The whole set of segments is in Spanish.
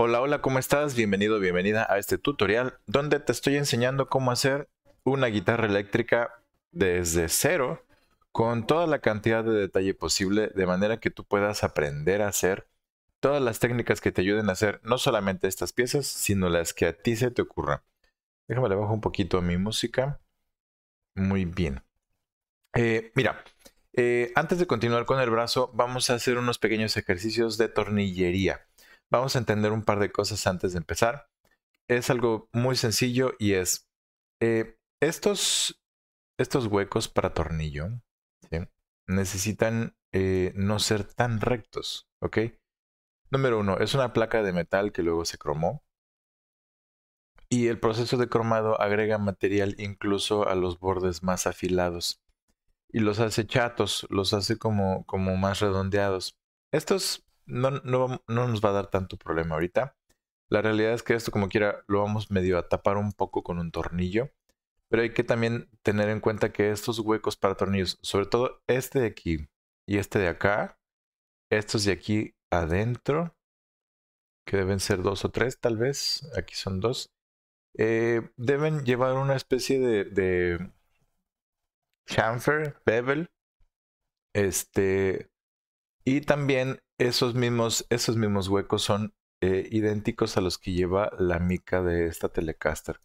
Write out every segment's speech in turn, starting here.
Hola, hola, ¿cómo estás? Bienvenido, bienvenida a este tutorial donde te estoy enseñando cómo hacer una guitarra eléctrica desde cero con toda la cantidad de detalle posible de manera que tú puedas aprender a hacer todas las técnicas que te ayuden a hacer no solamente estas piezas, sino las que a ti se te ocurran. Déjame le bajo un poquito mi música. Muy bien. Eh, mira, eh, antes de continuar con el brazo, vamos a hacer unos pequeños ejercicios de tornillería vamos a entender un par de cosas antes de empezar. Es algo muy sencillo y es, eh, estos, estos huecos para tornillo necesitan eh, no ser tan rectos, ¿ok? Número uno, es una placa de metal que luego se cromó. Y el proceso de cromado agrega material incluso a los bordes más afilados. Y los hace chatos, los hace como, como más redondeados. Estos no, no, nos va a dar tanto problema ahorita. La realidad es que esto como quiera lo vamos medio a tapar un poco con un tornillo. Pero hay que también tener en cuenta que estos huecos para tornillos, sobre todo este de aquí y este de acá, estos de aquí adentro, que deben ser dos o tres tal vez, aquí son dos, eh, deben llevar una especie de, de chamfer, bevel, este, y también esos mismos, esos mismos huecos son eh, idénticos a los que lleva la mica de esta Telecaster.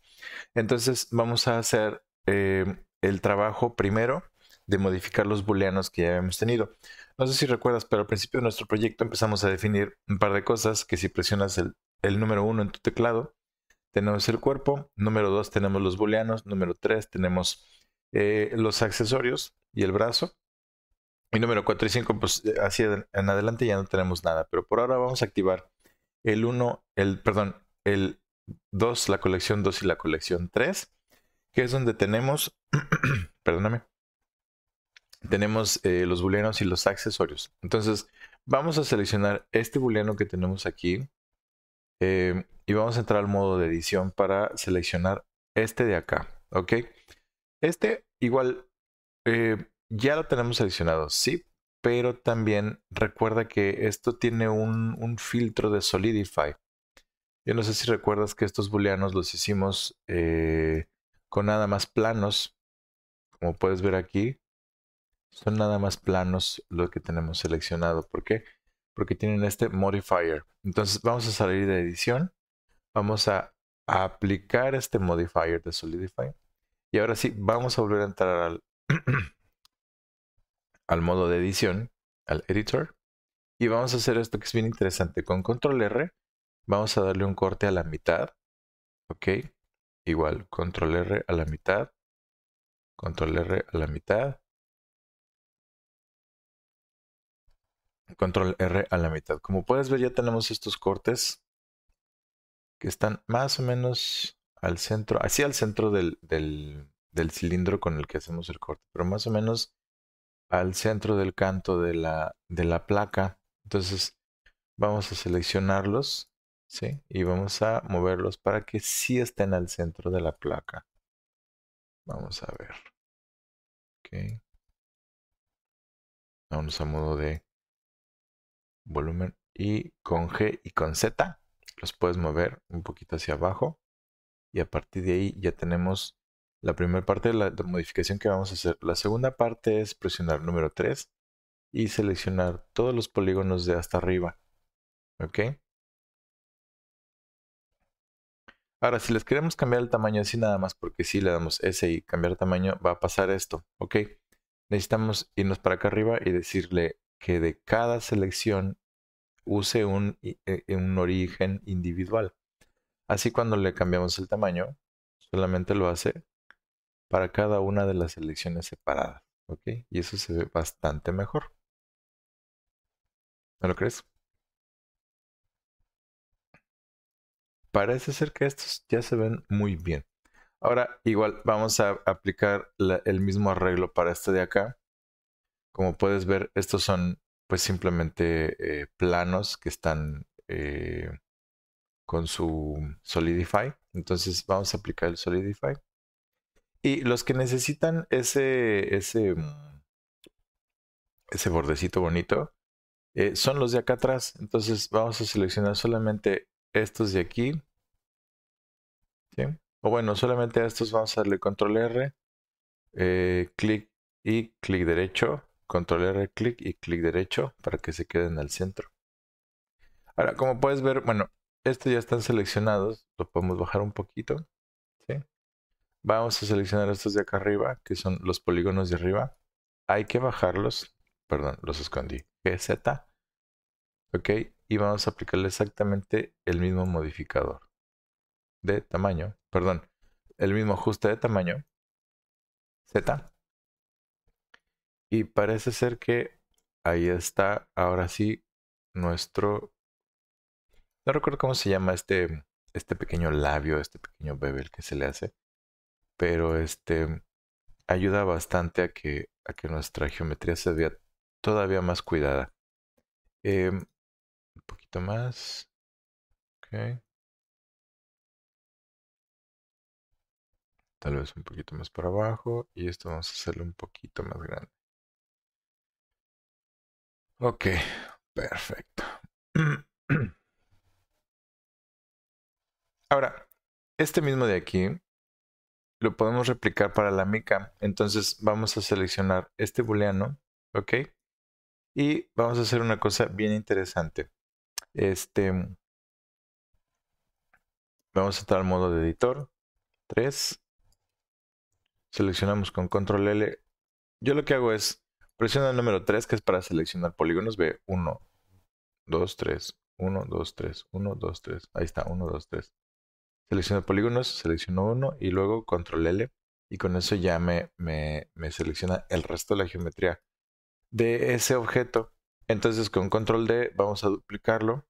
Entonces vamos a hacer eh, el trabajo primero de modificar los booleanos que ya hemos tenido. No sé si recuerdas, pero al principio de nuestro proyecto empezamos a definir un par de cosas que si presionas el, número 1 en tu teclado, tenemos el cuerpo, número 2 tenemos los booleanos, número 3 tenemos eh, los accesorios y el brazo, y número 4 y 5, pues eh, así en adelante ya no tenemos nada, pero por ahora vamos a activar el 1, el, perdón, el 2, la colección 2 y la colección 3, que es donde tenemos, perdóname, tenemos eh, los booleanos y los accesorios. Entonces, vamos a seleccionar este booleano que tenemos aquí eh, y vamos a entrar al modo de edición para seleccionar este de acá, ¿ok? Este igual... Eh, ya lo tenemos seleccionado, sí, pero también recuerda que esto tiene un, un filtro de Solidify. Yo no sé si recuerdas que estos booleanos los hicimos eh, con nada más planos, como puedes ver aquí. Son nada más planos lo que tenemos seleccionado. ¿Por qué? Porque tienen este modifier. Entonces vamos a salir de edición. Vamos a aplicar este modifier de Solidify. Y ahora sí, vamos a volver a entrar al, al modo de edición, al editor, y vamos a hacer esto que es bien interesante. Con control R vamos a darle un corte a la mitad, ok, igual control R a la mitad, control R a la mitad, control R a la mitad. Como puedes ver ya tenemos estos cortes que están más o menos al centro, así al centro del, del cilindro con el que hacemos el corte, pero más o menos al centro del canto de la, placa. Entonces vamos a seleccionarlos ¿sí? y vamos a moverlos para que sí estén al centro de la placa. Vamos a ver. Okay. Vamos a modo de volumen y con G y con Z los puedes mover un poquito hacia abajo y a partir de ahí ya tenemos la primera parte de la, modificación que vamos a hacer. La segunda parte es presionar número 3 y seleccionar todos los polígonos de hasta arriba. ¿Ok? Ahora, si les queremos cambiar el tamaño así nada más, porque si le damos S y cambiar tamaño, va a pasar esto. ¿Ok? Necesitamos irnos para acá arriba y decirle que de cada selección use un, eh, un origen individual. Así cuando le cambiamos el tamaño, solamente lo hace para cada una de las selecciones separadas. ¿Ok? Y eso se ve bastante mejor. ¿No lo crees? Parece ser que estos ya se ven muy bien. Ahora, igual vamos a aplicar el mismo arreglo para este de acá. Como puedes ver, estos son pues simplemente eh, planos que están eh, con su Solidify. Entonces vamos a aplicar el Solidify. Y los que necesitan ese, ese, mm, ese bordecito bonito eh, son los de acá atrás. Entonces vamos a seleccionar solamente estos de aquí. O bueno, solamente a estos vamos a darle control R, eh, clic y clic derecho. Control R, clic y clic derecho para que se queden al centro. Ahora, como puedes ver, bueno, estos ya están seleccionados. Lo podemos bajar un poquito. Vamos a seleccionar estos de acá arriba, que son los polígonos de arriba. Hay que bajarlos. Perdón, los escondí. GZ. Ok. Y vamos a aplicarle exactamente el mismo modificador de tamaño. Perdón, el mismo ajuste de tamaño. Z. Y parece ser que ahí está ahora sí nuestro... No recuerdo cómo se llama este, este pequeño labio, este pequeño bebel que se le hace pero este ayuda bastante a que, a que nuestra geometría se vea todavía más cuidada. Eh, un poquito más. Tal vez un poquito más para abajo. Y esto vamos a hacerlo un poquito más grande. Ok, perfecto. Ahora, este mismo de aquí lo podemos replicar para la mica. Entonces vamos a seleccionar este booleano, ¿ok? Y vamos a hacer una cosa bien interesante. Este, vamos a entrar al modo de editor. 3. Seleccionamos con control L. Yo lo que hago es presionar el número 3, que es para seleccionar polígonos. B. 1, 2, 3, 1, 2, 3, 1, 2, 3. Ahí está, 1, 2, 3 selecciono polígonos, selecciono uno y luego control L y con eso ya me, me, selecciona el resto de la geometría de ese objeto. Entonces con control D vamos a duplicarlo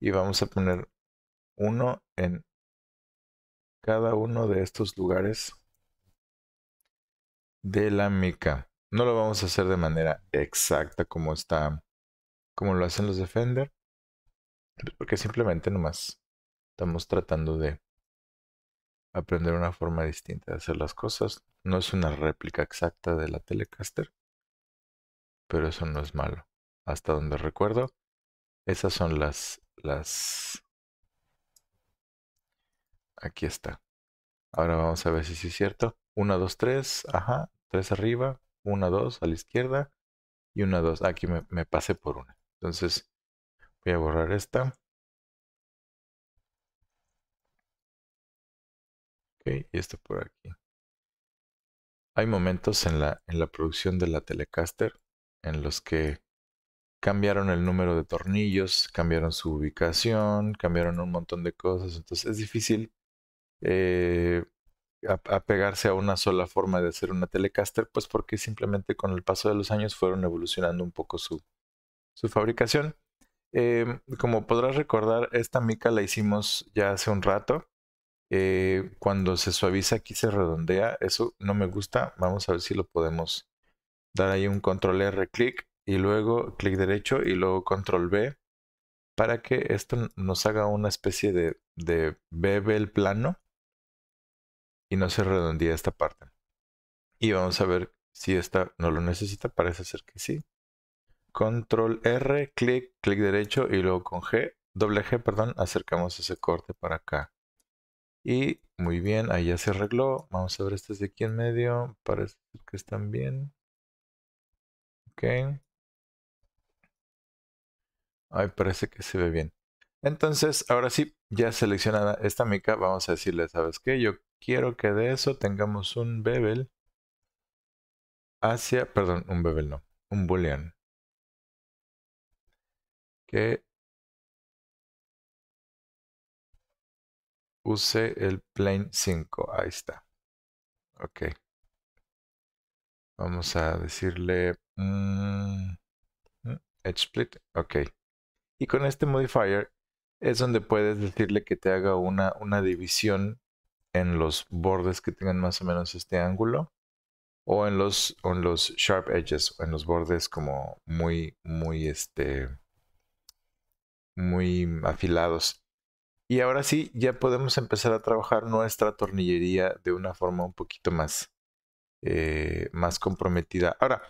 y vamos a poner uno en cada uno de estos lugares de la mica. No lo vamos a hacer de manera exacta como está, como lo hacen los Defender, porque simplemente nomás Estamos tratando de aprender una forma distinta de hacer las cosas. No es una réplica exacta de la Telecaster, pero eso no es malo. Hasta donde recuerdo, esas son las... las... Aquí está. Ahora vamos a ver si sí es cierto. 1, 2, 3, ajá, 3 arriba, 1, 2 a la izquierda y 1, 2. Ah, aquí me, me pasé por una. Entonces voy a borrar esta. Y esto por aquí. Hay momentos en la, en la producción de la Telecaster en los que cambiaron el número de tornillos, cambiaron su ubicación, cambiaron un montón de cosas. Entonces es difícil eh, apegarse a, una sola forma de hacer una telecaster, pues porque simplemente con el paso de los años fueron evolucionando un poco su, fabricación. Em, como podrás recordar, esta mica la hicimos ya hace un rato. Eh, cuando se suaviza aquí se redondea. Eso no me gusta. Vamos a ver si lo podemos dar ahí un control R, clic y luego clic derecho y luego control B para que esto nos haga una especie de, de plano y no se redondee esta parte. Y vamos a ver si esta no lo necesita. Parece ser que sí. Control R, clic, clic derecho y luego con G, doble G, perdón, acercamos ese corte para acá. Y muy bien, ahí ya se arregló. Vamos a ver estas de aquí en medio. Parece que están bien. Ok. Ahí parece que se ve bien. Entonces, ahora sí, ya seleccionada esta mica, vamos a decirle, ¿sabes qué? Yo quiero que de eso tengamos un bebel hacia, perdón, un bevel no, un boolean. Que Use el plane 5. Ahí está. Ok. Vamos a decirle mm, mm, edge split. Ok. Y con este modifier es donde puedes decirle que te haga una, una división en los bordes que tengan más o menos este ángulo o en los, en los sharp edges, en los bordes como muy, muy, este, muy afilados. Y ahora sí, ya podemos empezar a trabajar nuestra tornillería de una forma un poquito más, eh, más comprometida. Ahora,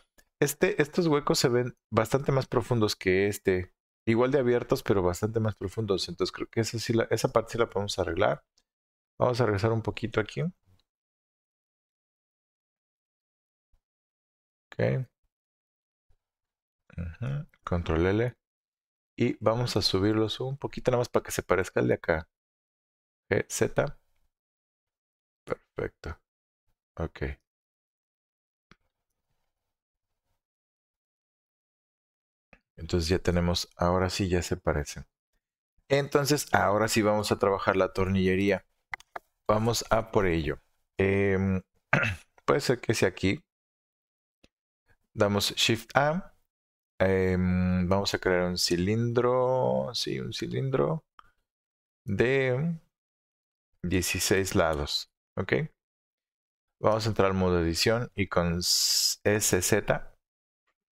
este, estos huecos se ven bastante más profundos que este. Igual de abiertos, pero bastante más profundos. Entonces creo que esa, sí esa parte sí la podemos arreglar. Vamos a regresar un poquito aquí. Ok. Control L y vamos a subirlos un poquito nada más para que se parezca al de acá. Z. Perfecto. Ok. Entonces ya tenemos, ahora sí ya se parecen. Entonces ahora sí vamos a trabajar la tornillería. Vamos a por ello. Em, puede ser que sea aquí. Damos Shift A Em, vamos a crear un cilindro, sí, un cilindro de 16 lados, ¿ok? Vamos a entrar al modo edición y con SZ,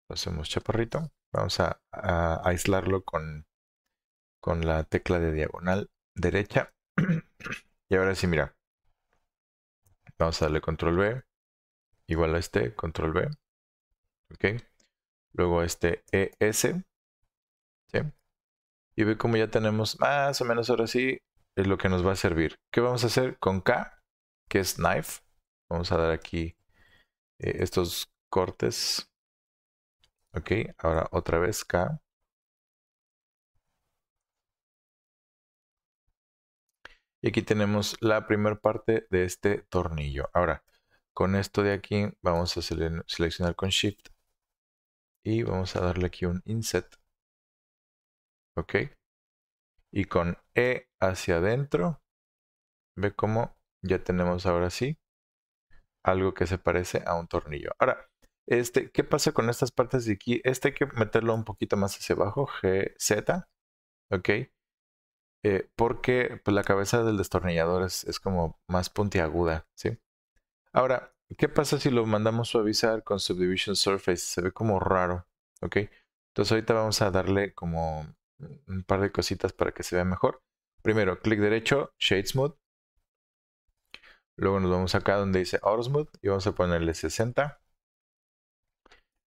lo hacemos chaparrito, vamos a, aislarlo con, con la tecla de diagonal derecha. y ahora sí, mira, vamos a darle control B, igual a este, control B, ¿ok? luego este ES, Y ve como ya tenemos más o menos ahora sí es eh, lo que nos va a servir. ¿Qué vamos a hacer con K? Que es knife. Vamos a dar aquí eh, estos cortes. Ok, ahora otra vez K. Y aquí tenemos la primera parte de este tornillo. Ahora, con esto de aquí vamos a seleccionar con Shift y vamos a darle aquí un inset. Ok. Y con E hacia adentro, ve como ya tenemos ahora sí algo que se parece a un tornillo. Ahora, este, ¿qué pasa con estas partes de aquí? Este hay que meterlo un poquito más hacia abajo, G, Z, ¿ok? Eh, porque pues, la cabeza del destornillador es, es como más puntiaguda, ¿sí? Ahora, ¿Qué pasa si lo mandamos suavizar con Subdivision Surface? Se ve como raro, ¿ok? Entonces ahorita vamos a darle como un par de cositas para que se vea mejor. Primero, clic derecho, Shade Smooth. Luego nos vamos acá donde dice Auto Smooth y vamos a ponerle 60.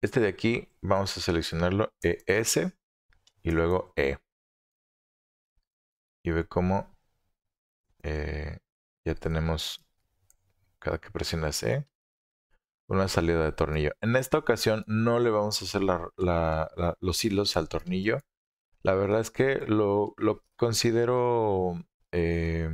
Este de aquí vamos a seleccionarlo ES y luego E. Y ve cómo eh, ya tenemos cada que presionas E una salida de tornillo. En esta ocasión no le vamos a hacer los hilos al tornillo. La verdad es que lo, considero eh,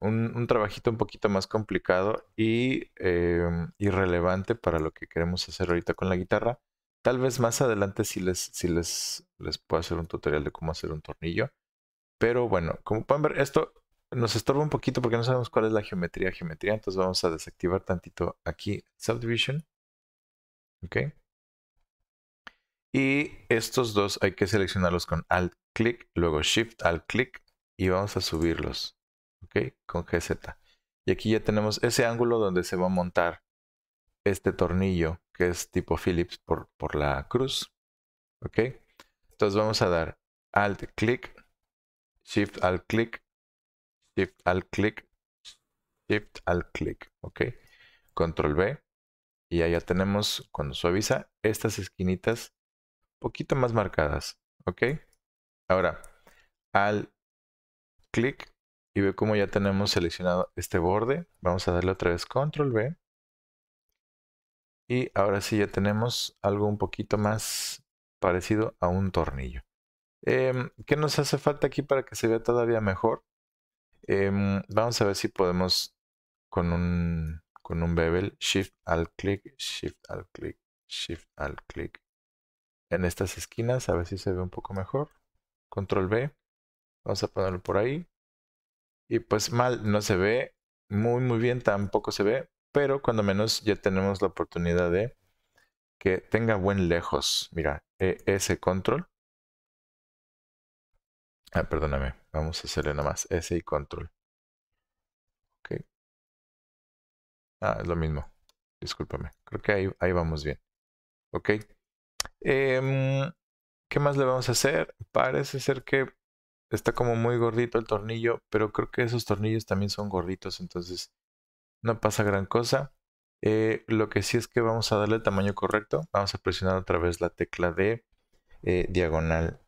un, trabajito un poquito más complicado y eh, irrelevante para lo que queremos hacer ahorita con la guitarra. Tal vez más adelante si les, si les, les puedo hacer un tutorial de cómo hacer un tornillo. Pero bueno, como pueden ver, esto nos estorba un poquito porque no sabemos cuál es la geometría geometría, entonces vamos a desactivar tantito aquí Subdivision. Ok. Y estos dos hay que seleccionarlos con Alt click, luego Shift Alt click, y vamos a subirlos. Ok, con GZ. Y aquí ya tenemos ese ángulo donde se va a montar este tornillo que es tipo Phillips por, por la cruz. Ok. Entonces vamos a dar Alt click, Shift Alt click Shift al click Shift al click ¿ok? Control B. Y ya tenemos, cuando suaviza, estas esquinitas poquito más marcadas, ¿ok? Ahora, al click y ve como ya tenemos seleccionado este borde. Vamos a darle otra vez Control B. Y ahora sí ya tenemos algo un poquito más parecido a un tornillo. Em, ¿Qué nos hace falta aquí para que se vea todavía mejor? Em, vamos a ver si podemos con un, con un bevel, shift al click, shift al click, shift al click, En estas esquinas, a ver si se ve un poco mejor. Control B. Vamos a ponerlo por ahí. Y pues mal, no se ve. Muy, muy bien, tampoco se ve. Pero cuando menos ya tenemos la oportunidad de que tenga buen lejos. Mira, ese control Ah, perdóname. Vamos a hacerle nada más S y control. Ok. Ah, es lo mismo. Discúlpame. Creo que ahí, vamos bien. Ok. Em, ¿Qué más le vamos a hacer? Parece ser que está como muy gordito el tornillo, pero creo que esos tornillos también son gorditos, entonces no pasa gran cosa. Eh, lo que sí es que vamos a darle el tamaño correcto. Vamos a presionar otra vez la tecla de eh, diagonal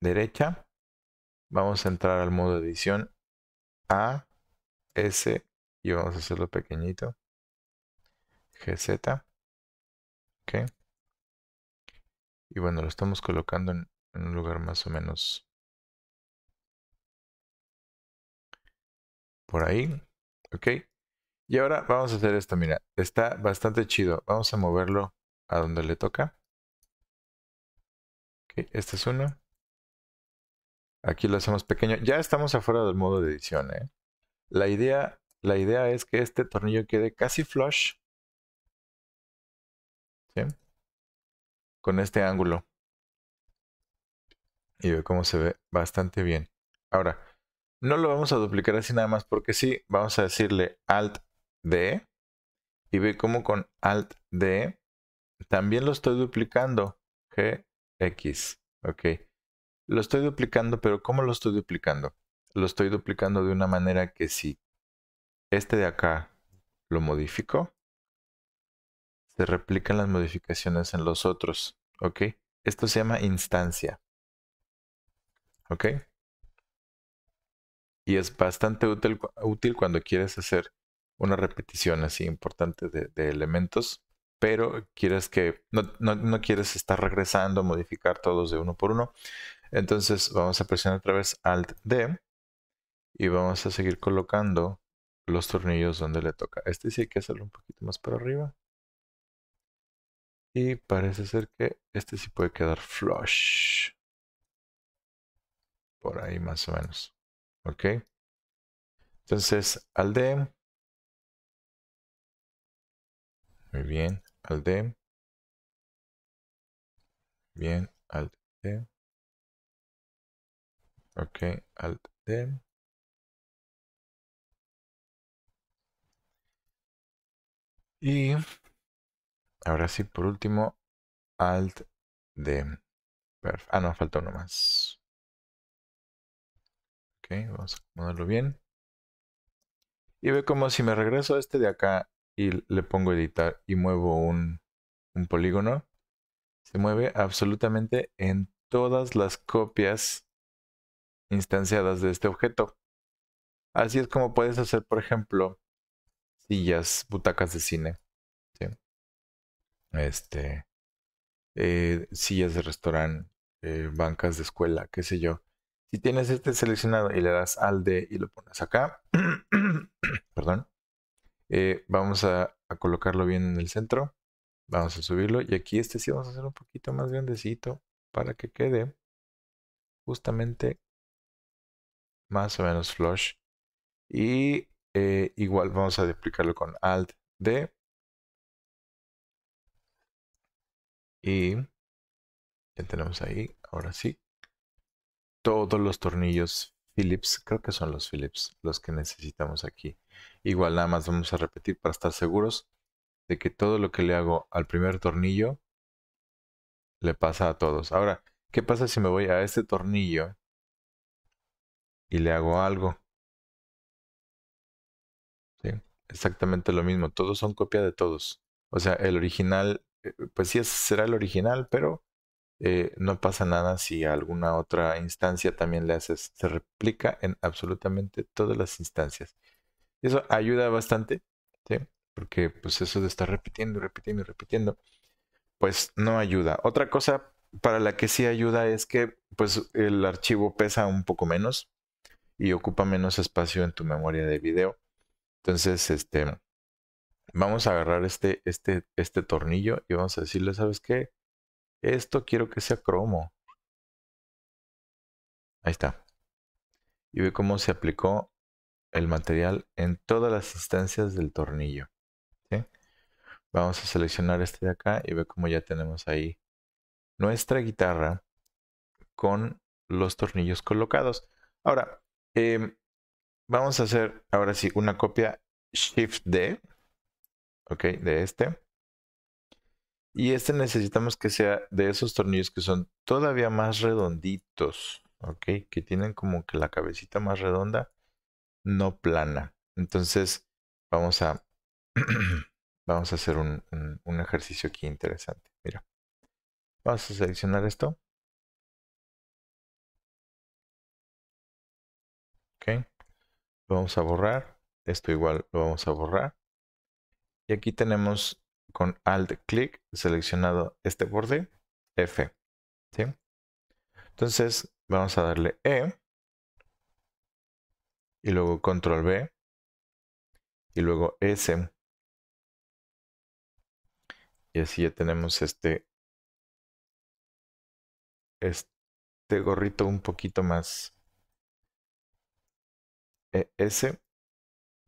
derecha. Vamos a entrar al modo edición A, S y vamos a hacerlo pequeñito. GZ. Ok. Y bueno, lo estamos colocando en, un lugar más o menos por ahí. Ok. Y ahora vamos a hacer esto, mira, está bastante chido. Vamos a moverlo a donde le toca. ok, este es uno. Aquí lo hacemos pequeño. Ya estamos afuera del modo de edición. ¿eh? La, idea, la idea es que este tornillo quede casi flush. Con este ángulo. Y ve cómo se ve bastante bien. Ahora, no lo vamos a duplicar así nada más porque sí. Vamos a decirle Alt D. Y ve cómo con Alt D también lo estoy duplicando. X. Ok lo estoy duplicando, pero ¿cómo lo estoy duplicando? Lo estoy duplicando de una manera que si este de acá lo modifico, se replican las modificaciones en los otros, ¿ok? Esto se llama instancia, ¿ok? Y es bastante útil, útil cuando quieres hacer una repetición así importante de, elementos, pero quieres que no, no quieres estar regresando, a modificar todos de uno por uno, entonces vamos a presionar otra vez Alt D y vamos a seguir colocando los tornillos donde le toca. Este sí hay que hacerlo un poquito más para arriba. Y parece ser que este sí puede quedar flush. Por ahí más o menos. ¿Ok? Entonces, alt D. Muy bien, alt D. Bien, alt D. Ok, Alt D. Y ahora sí, por último, Alt D. Ah, no, falta uno más. Ok, vamos a acomodarlo bien. Y ve como si me regreso a este de acá y le pongo editar y muevo un, un polígono, se mueve absolutamente en todas las copias instanciadas de este objeto. Así es como puedes hacer, por ejemplo, sillas, butacas de cine, este, eh, sillas de restaurante, eh, bancas de escuela, qué sé yo. Si tienes este seleccionado y le das al D y lo pones acá, perdón, eh, vamos a, a, colocarlo bien en el centro. Vamos a subirlo y aquí este sí vamos a hacer un poquito más grandecito para que quede justamente más o menos flush. Y eh, igual vamos a duplicarlo con Alt D. Y ya tenemos ahí, ahora sí, todos los tornillos Phillips, creo que son los Phillips los que necesitamos aquí. Igual nada más vamos a repetir para estar seguros de que todo lo que le hago al primer tornillo le pasa a todos. Ahora, ¿qué pasa si me voy a este tornillo y le hago algo. Exactamente lo mismo, todos son copia de todos. O sea, el original, eh, pues sí será el original, pero eh, no pasa nada si alguna otra instancia también le haces. Se replica en absolutamente todas las instancias. Eso ayuda bastante, porque pues eso de estar repitiendo, repitiendo, y repitiendo, pues no ayuda. Otra cosa para la que sí ayuda es que pues el archivo pesa un poco menos y ocupa menos espacio en tu memoria de video. Entonces, este, vamos a agarrar este, este, este tornillo y vamos a decirle, ¿sabes qué? Esto quiero que sea cromo. Ahí está. Y ve cómo se aplicó el material en todas las instancias del tornillo. Vamos a seleccionar este de acá y ve cómo ya tenemos ahí nuestra guitarra con los tornillos colocados. Ahora, Em, vamos a hacer ahora sí una copia Shift D. Ok, de este. Y este necesitamos que sea de esos tornillos que son todavía más redonditos. Ok, que tienen como que la cabecita más redonda, no plana. Entonces, vamos a, vamos a hacer un, un ejercicio aquí interesante. Mira, vamos a seleccionar esto. vamos a borrar. Esto igual lo vamos a borrar. Y aquí tenemos con alt clic seleccionado este borde F. Entonces vamos a darle E y luego control B y luego S. Y así ya tenemos este, este gorrito un poquito más e, ES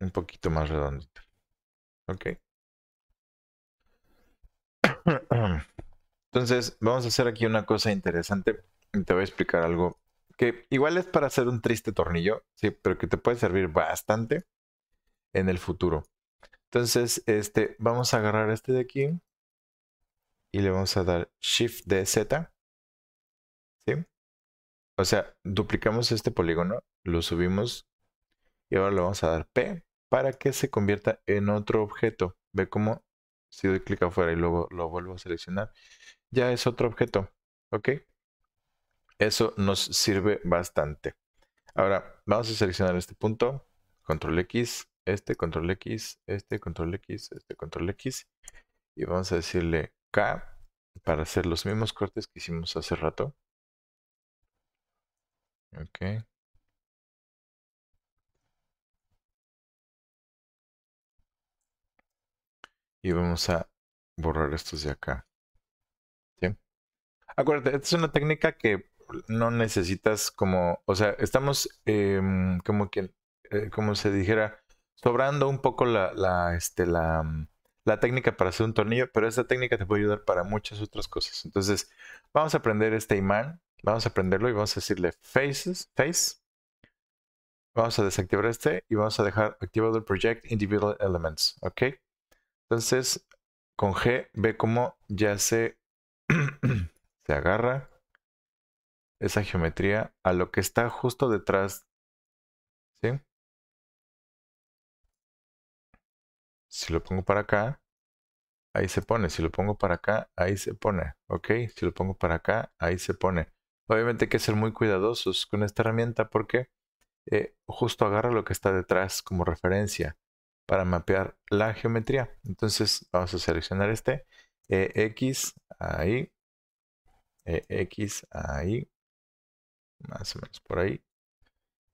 un poquito más redondito. ¿Ok? Entonces, vamos a hacer aquí una cosa interesante. te voy a explicar algo que igual es para hacer un triste tornillo, sí, pero que te puede servir bastante en el futuro. Entonces, este, vamos a agarrar este de aquí y le vamos a dar Shift DZ. ¿Sí? O sea, duplicamos este polígono, lo subimos y ahora le vamos a dar P para que se convierta en otro objeto. Ve cómo si doy clic afuera y luego lo vuelvo a seleccionar, ya es otro objeto. ¿Ok? Eso nos sirve bastante. Ahora vamos a seleccionar este punto, control X, este, control X, este, control X, este, control X. Y vamos a decirle K para hacer los mismos cortes que hicimos hace rato. Ok. y vamos a borrar estos de acá. Acuérdate, esta es una técnica que no necesitas como, o sea, estamos em, como que, eh, como se dijera, sobrando un poco la, este, mm, la, técnica para hacer un tornillo, pero esta técnica te puede ayudar para muchas otras cosas. Entonces, vamos a aprender este imán, vamos a aprenderlo y vamos a decirle faces, face. Vamos a desactivar este y vamos a dejar activado el project individual elements, ¿ok? Entonces, con G ve cómo ya se, se agarra esa geometría a lo que está justo detrás. ¿Sí? Si lo pongo para acá, ahí se pone. Si lo pongo para acá, ahí se pone. Ok, si lo pongo para acá, ahí se pone. Obviamente hay que ser muy cuidadosos con esta herramienta porque eh, justo agarra lo que está detrás como referencia para mapear la geometría. Entonces vamos a seleccionar este ex X ahí, ex X ahí, más o menos por ahí,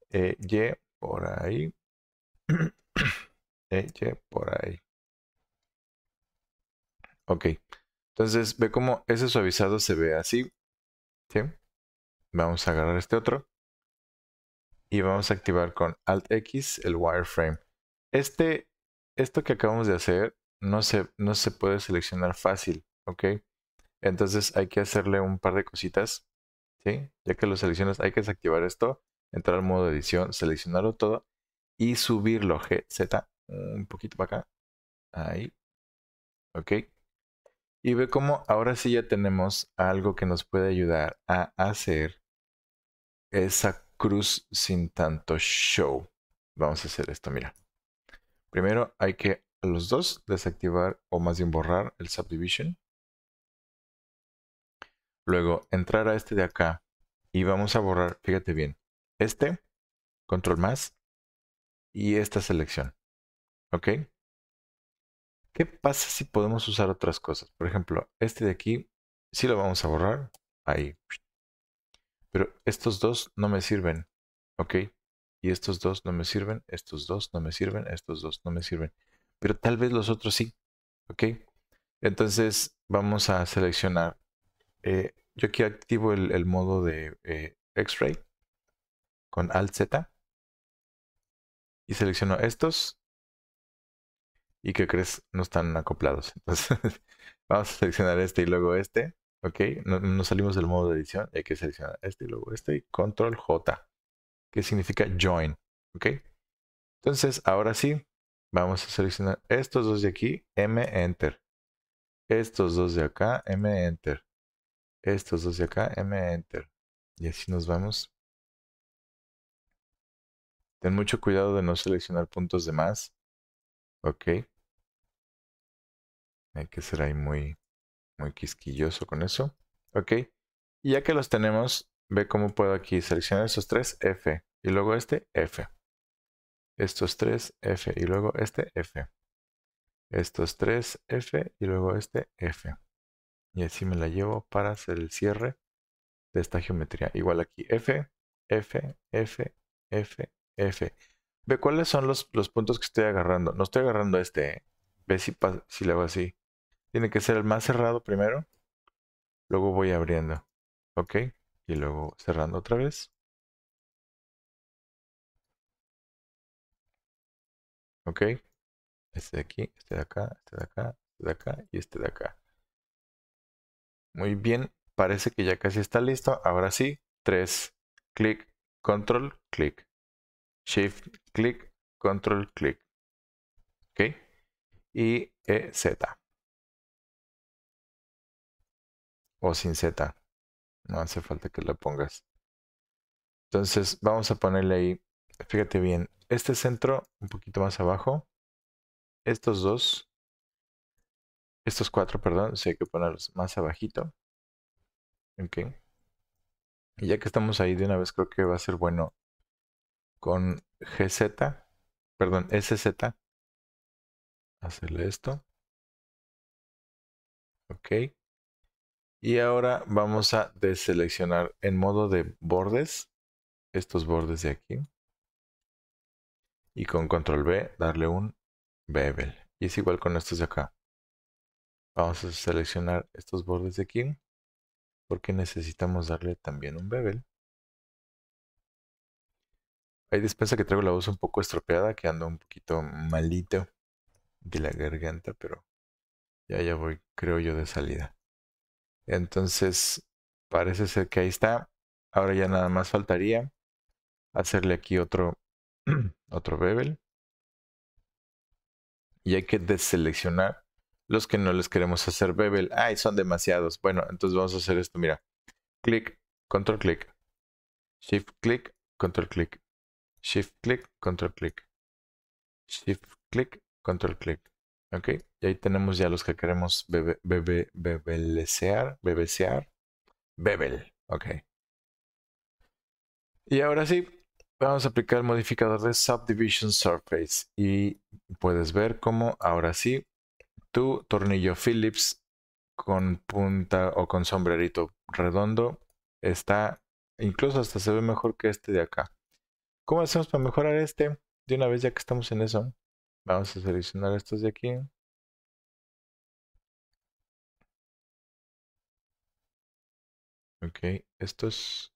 ey Y por ahí, ey e por ahí. Ok, entonces ve como ese suavizado se ve así. Vamos a agarrar este otro y vamos a activar con Alt X el wireframe este, esto que acabamos de hacer no se, no se puede seleccionar fácil, ¿ok? Entonces hay que hacerle un par de cositas, ¿sí? Ya que lo seleccionas, hay que desactivar esto, entrar al modo edición, seleccionarlo todo y subirlo GZ un poquito para acá. Ahí. Ok. Y ve como ahora sí ya tenemos algo que nos puede ayudar a hacer esa cruz sin tanto show. Vamos a hacer esto, mira. Primero hay que a los dos desactivar o más bien borrar el subdivision. Luego entrar a este de acá y vamos a borrar, fíjate bien, este, control más y esta selección. ¿Ok? ¿Qué pasa si podemos usar otras cosas? Por ejemplo, este de aquí sí lo vamos a borrar. Ahí. Pero estos dos no me sirven. ¿Ok? y estos dos no me sirven, estos dos no me sirven, estos dos no me sirven. Pero tal vez los otros sí, ¿ok? Entonces vamos a seleccionar. Eh, yo aquí activo el, modo de eh, X-Ray con Alt Z y selecciono estos. ¿Y qué crees? No están acoplados. Entonces vamos a seleccionar este y luego este. Ok, no, salimos del modo de edición. Hay que seleccionar este y luego este y Control J que significa join. ¿Ok? Entonces, ahora sí, vamos a seleccionar estos dos de aquí, M, Enter. Estos dos de acá, M, Enter. Estos dos de acá, M, Enter. Y así nos vamos. Ten mucho cuidado de no seleccionar puntos de más. Ok. Hay que ser ahí muy, muy quisquilloso con eso. Ok. ya que los tenemos, Ve cómo puedo aquí seleccionar estos tres F y luego este F. Estos tres F y luego este F. Estos tres F y luego este F. Y así me la llevo para hacer el cierre de esta geometría. Igual aquí F, F, F, F, F. Ve cuáles son los, puntos que estoy agarrando. No estoy agarrando este. ¿eh? Ve si, si le hago así. Tiene que ser el más cerrado primero. Luego voy abriendo. ¿Ok? y luego cerrando otra vez. Ok, este de aquí, este de acá, este de acá, este de acá y este de acá. Muy bien, parece que ya casi está listo. Ahora sí, 3, clic, control, clic, shift, clic, control, clic. Ok, y e, Z. O sin Z. No hace falta que la pongas. Entonces vamos a ponerle ahí, fíjate bien, este centro un poquito más abajo. Estos dos. Estos cuatro, perdón, Si hay que ponerlos más abajito. Ok. ya que estamos ahí de una vez, creo que va a ser bueno con GZ, perdón, SZ. Hacerle esto. Ok. Y ahora vamos a deseleccionar en modo de bordes, estos bordes de aquí. Y con control B darle un bevel. Y es igual con estos de acá. Vamos a seleccionar estos bordes de aquí. Porque necesitamos darle también un bevel. Hay despensa que traigo la voz un poco estropeada, que anda un poquito malito de la garganta, pero ya ya voy, creo yo, de salida. Entonces, parece ser que ahí está. Ahora ya nada más faltaría hacerle aquí otro, otro bevel. Y hay que deseleccionar los que no les queremos hacer bevel. Ay, son demasiados. Bueno, entonces vamos a hacer esto. Mira, clic, control clic, shift clic, control clic, shift clic, control clic, shift clic, control clic. Ok, y ahí tenemos ya los que queremos bebe, bebe, bebel, ok. Y ahora sí, vamos a aplicar el modificador de Subdivision Surface y puedes ver cómo ahora sí tu tornillo Phillips con punta o con sombrerito redondo está, incluso hasta se ve mejor que este de acá. ¿Cómo hacemos para mejorar este? De una vez ya que estamos en eso Vamos a seleccionar estos de aquí. Ok, estos.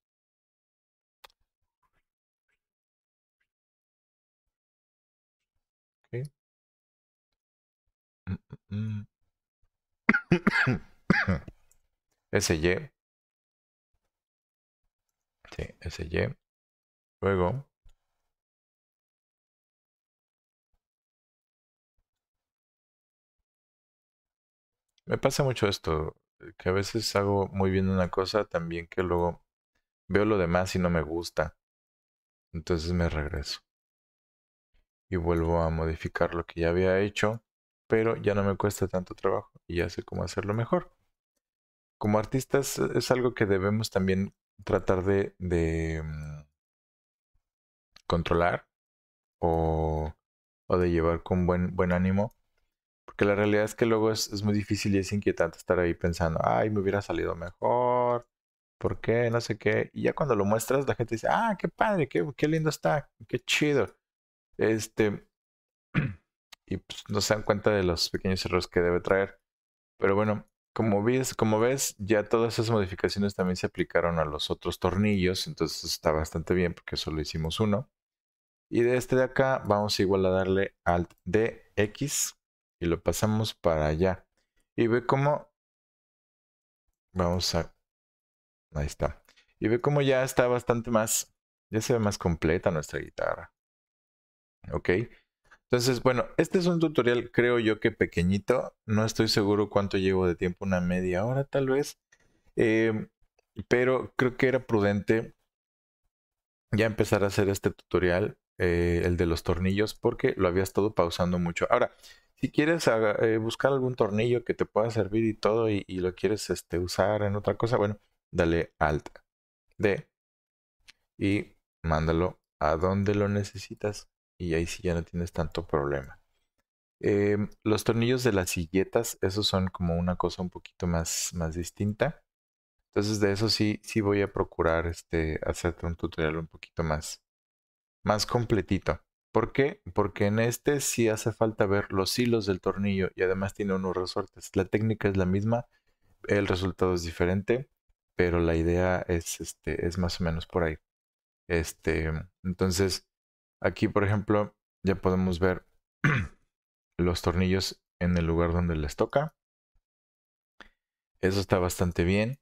Ok. Mm, mm, mm. SY. Sí, SY. Luego. Me pasa mucho esto, eh, que a veces hago muy bien una cosa, también que luego veo lo demás y no me gusta. Entonces me regreso. Y vuelvo a modificar lo que ya había hecho, pero ya no me cuesta tanto trabajo y ya sé cómo hacerlo mejor. Como artistas es algo que debemos también tratar de, mm, controlar o, o, de llevar con buen, buen ánimo porque la realidad es que luego es, muy difícil y es inquietante estar ahí pensando, ay, me hubiera salido mejor, ¿por qué? No sé qué. Y ya cuando lo muestras, la gente dice, ah, qué padre, qué, qué lindo está, qué chido. Este, y pues no se dan cuenta de los pequeños errores que debe traer. Pero bueno, como ves, como ves, ya todas esas modificaciones también se aplicaron a los otros tornillos, entonces está bastante bien porque solo hicimos uno. Y de este de acá vamos igual a darle Alt D, X y lo pasamos para allá. Y ve cómo... Vamos a... Ahí está. Y ve cómo ya está bastante más... Ya se ve más completa nuestra guitarra. ¿Ok? Entonces, bueno, este es un tutorial, creo yo que pequeñito. No estoy seguro cuánto llevo de tiempo, una media hora tal vez. Em, pero creo que era prudente ya empezar a hacer este tutorial, eh, el de los tornillos, porque lo había estado pausando mucho. Ahora, si quieres eh, buscar algún tornillo que te pueda servir y todo y, lo quieres este, usar en otra cosa, bueno, dale Alt D y mándalo a donde lo necesitas y ahí sí ya no tienes tanto problema. Em, los tornillos de las silletas, esos son como una cosa un poquito más, distinta. Entonces de eso sí, sí voy a procurar este, hacerte un tutorial un poquito más, más completito. ¿Por qué? Porque en este sí hace falta ver los hilos del tornillo y además tiene unos resortes. La técnica es la misma, el resultado es diferente, pero la idea es, este, es más o menos por ahí. Este, entonces, aquí por ejemplo, ya podemos ver los tornillos en el lugar donde les toca. Eso está bastante bien.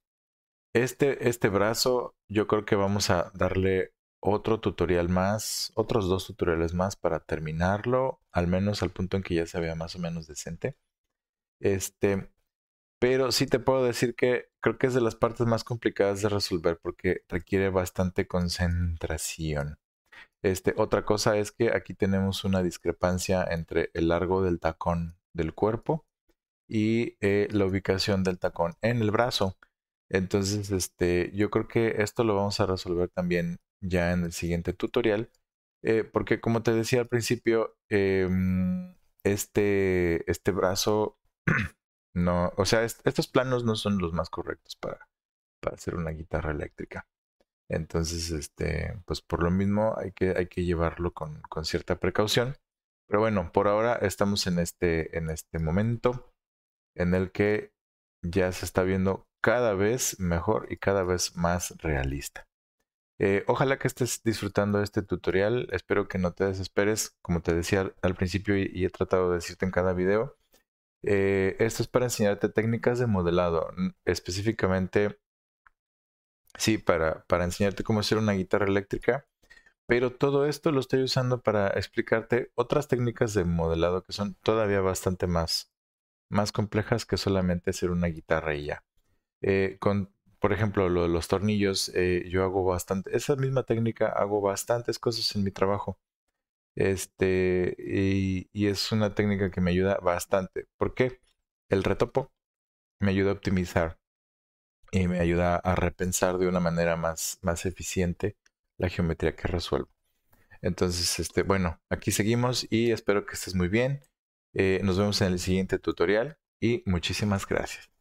Este, este brazo, yo creo que vamos a darle otro tutorial más, otros dos tutoriales más para terminarlo, al menos al punto en que ya se vea más o menos decente. Este, pero sí te puedo decir que creo que es de las partes más complicadas de resolver porque requiere bastante concentración. Este, otra cosa es que aquí tenemos una discrepancia entre el largo del tacón del cuerpo y eh, la ubicación del tacón en el brazo. Entonces, este, yo creo que esto lo vamos a resolver también ya en el siguiente tutorial. Eh, porque como te decía al principio, em, este, este brazo no, o sea, estos planos no son los más correctos para, hacer una guitarra eléctrica. Entonces, este, pues por lo mismo hay que, hay que llevarlo con, con, cierta precaución. Pero bueno, por ahora estamos en este, en este momento en el que ya se está viendo cada vez mejor y cada vez más realista. Eh, ojalá que estés disfrutando este tutorial. Espero que no te desesperes. Como te decía al principio y, he tratado de decirte en cada video, eh, esto es para enseñarte técnicas de modelado. Específicamente, sí, para, para enseñarte cómo hacer una guitarra eléctrica. Pero todo esto lo estoy usando para explicarte otras técnicas de modelado que son todavía bastante más, más complejas que solamente hacer una guitarra y ya. Eh, por ejemplo, lo de los tornillos, eh, yo hago bastante, esa misma técnica hago bastantes cosas en mi trabajo. Este, y, es una técnica que me ayuda bastante. ¿Por qué? El retopo me ayuda a optimizar y me ayuda a repensar de una manera más, más eficiente la geometría que resuelvo. Entonces, este, bueno, aquí seguimos y espero que estés muy bien. Eh, nos vemos en el siguiente tutorial y muchísimas gracias.